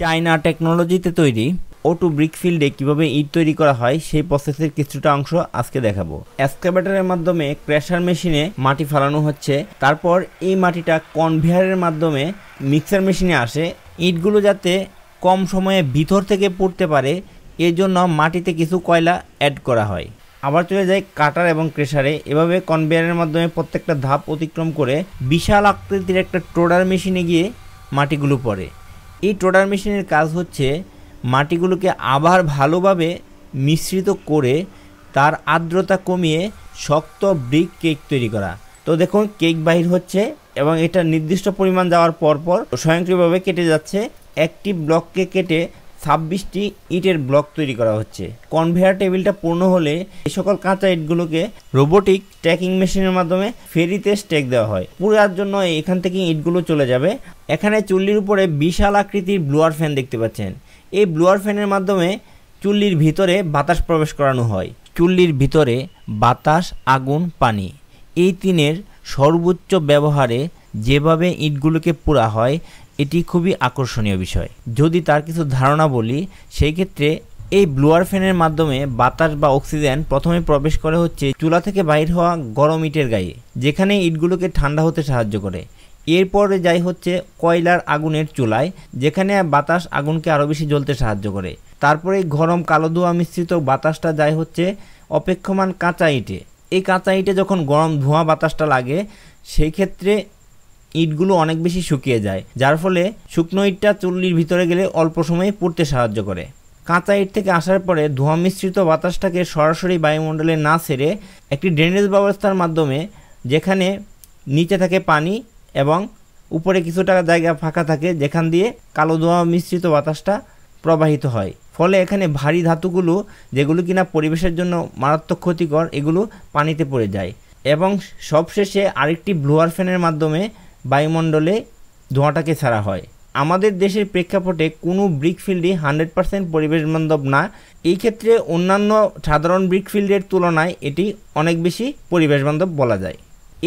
China টেকনোলজিতে তৈরি two ব্রিকফিল্ডে কীভাবে ইট তৈরি করা হয় সেই প্রসেসের কিছুটা অংশ আজকে দেখাবো এক্সকাভেটারের মাধ্যমে ক্র্যাশার মেশিনে মাটি ফালানো হচ্ছে তারপর এই মাটিটা কনভেয়ারের মাধ্যমে মিক্সার মেশিনে আসে ইটগুলো যাতে কম সময়ে ভিতর থেকে পড়তে পারে এর জন্য মাটিতে কিছু কয়লা অ্যাড করা হয় আবার চলে যায় কাটার এবং ক্রেশারে এভাবে কনভেয়ারের মাধ্যমে প্রত্যেকটা ধাপ অতিক্রম করে বিশাল আকৃতির একটা ট্রোডার মেশিনে গিয়ে মাটিগুলো পড়ে এই টোডার মেশিনের কাজ হচ্ছে মাটিগুলোকে আবার ভালোভাবে মিশ্রিত করে তার আর্দ্রতা কমিয়ে শক্ত ব্রিক কেক তৈরি করা তো দেখুন কেক বাহির হচ্ছে এবং এটা নির্দিষ্ট পরিমাণ যাওয়ার পরপর স্বয়ংক্রিয়ভাবে কেটে যাচ্ছে একটি ব্লককে কেটে ছাব্বিশটি ইটের ব্লক তৈরি করা হচ্ছে কনভেয়ার টেবিলটা পূর্ণ হলে এই সকল কাঁচা ইটগুলোকে রোবোটিক ট্র্যাকিং মেশিনের মাধ্যমে ফেরিতে স্টেক দেওয়া হয় পুরার জন্য এখান থেকে ইটগুলো চলে যাবে এখানে চুল্লির উপরে বিশাল আকৃতির ব্লোয়ার ফ্যান দেখতে পাচ্ছেন এই ব্লোয়ার ফ্যানের মাধ্যমে চুল্লির ভিতরে বাতাস প্রবেশ করানো হয় চুল্লির ভিতরে বাতাস আগুন পানি এই তিনের সর্বোচ্চ ব্যবহারে যেভাবে ইটগুলোকে পোড়া হয় এটি খুবই আকর্ষণীয় বিষয় যদি তার কিছু ধারণা বলি সেই ক্ষেত্রে এই ব্লোয়ার ফ্যানের মাধ্যমে বাতাস বা অক্সিজেন প্রথমে প্রবেশ করে হচ্ছে চুলা থেকে বাইর হওয়া গরম ইটের গায়ে যেখানে ইটগুলোকে ঠান্ডা হতে সাহায্য করে এরপরে যাই হচ্ছে কয়লার আগুনের চুলায় যেখানে বাতাস আগুনকে আরও বেশি জ্বলতে সাহায্য করে তারপরে গরম কালো ধোঁয়া মিশ্রিত বাতাসটা যায় হচ্ছে অপেক্ষমান কাঁচা ইটে এই কাঁচা ইটে যখন গরম ধোঁয়া বাতাসটা লাগে সেই ক্ষেত্রে ইটগুলো অনেক বেশি শুকিয়ে যায় যার ফলে শুকনো ইটটা চুল্লির ভিতরে গেলে অল্প সময়ে পুড়তে সাহায্য করে কাঁচা ইট থেকে আসার পরে ধোঁয়া মিশ্রিত বাতাসটাকে সরাসরি বায়ুমণ্ডলে না সেরে একটি ড্রেনেজ ব্যবস্থার মাধ্যমে যেখানে নিচে থাকে পানি এবং উপরে কিছুটা জায়গা ফাঁকা থাকে যেখান দিয়ে কালো ধোঁয়া মিশ্রিত বাতাসটা প্রবাহিত হয় ফলে এখানে ভারী ধাতুগুলো যেগুলো কিনা পরিবেশের জন্য মারাত্মক ক্ষতিকর এগুলো পানিতে পড়ে যায় এবং সবশেষে আরেকটি ব্লোয়ার ফ্যানের মাধ্যমে বায়ুমণ্ডলে ধোঁয়াটাকে ছাড়া হয় আমাদের দেশের প্রেক্ষাপটে কোনো ব্রিকফিল্ডই হান্ড্রেড পার্সেন্ট পরিবেশ বান্ধব না এই ক্ষেত্রে অন্যান্য সাধারণ ব্রিকফিল্ডের তুলনায় এটি অনেক বেশি পরিবেশ বান্ধব বলা যায়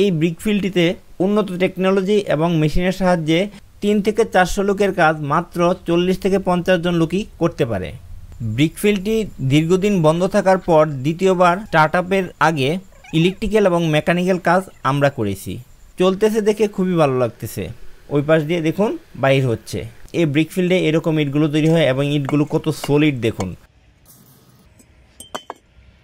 এই ব্রিকফিল্ডটিতে উন্নত টেকনোলজি এবং মেশিনের সাহায্যে তিন থেকে চারশো লোকের কাজ মাত্র চল্লিশ থেকে পঞ্চাশ জন লোকই করতে পারে ব্রিকফিল্ডটি দীর্ঘদিন বন্ধ থাকার পর দ্বিতীয়বার স্টার্ট আগে ইলেকট্রিক্যাল এবং মেকানিক্যাল কাজ আমরা করেছি চলতেছে দেখে খুবই ভালো লাগতেছে ওই পাশ দিয়ে দেখুন বাইর হচ্ছে এই ব্রিকফিল্ডে এরকম ইটগুলো তৈরি হয় এবং ইটগুলো কত সলিড দেখুন